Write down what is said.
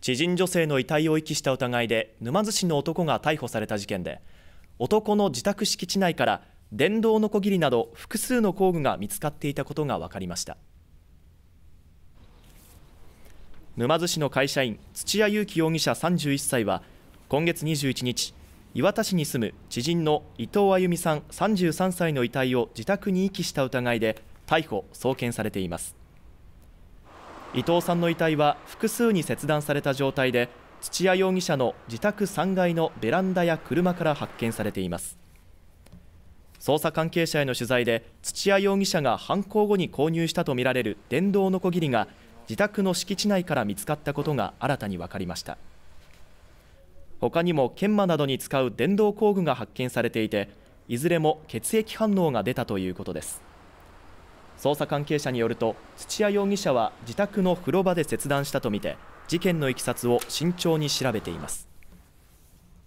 知人女性の遺体を遺棄した疑いで沼津市の男が逮捕された事件で男の自宅敷地内から電動のこぎりなど複数の工具が見つかっていたことが分かりました沼津市の会社員土屋勇貴容疑者31歳は今月21日磐田市に住む知人の伊藤あゆみさん33歳の遺体を自宅に遺棄した疑いで逮捕・送検されています伊藤さんの遺体は複数に切断された状態で土屋容疑者の自宅3階のベランダや車から発見されています捜査関係者への取材で土屋容疑者が犯行後に購入したとみられる電動のこぎりが自宅の敷地内から見つかったことが新たに分かりました他にも研磨などに使う電動工具が発見されていていずれも血液反応が出たということです捜査関係者によると土屋容疑者は自宅の風呂場で切断したとみて事件のいきさつを慎重に調べています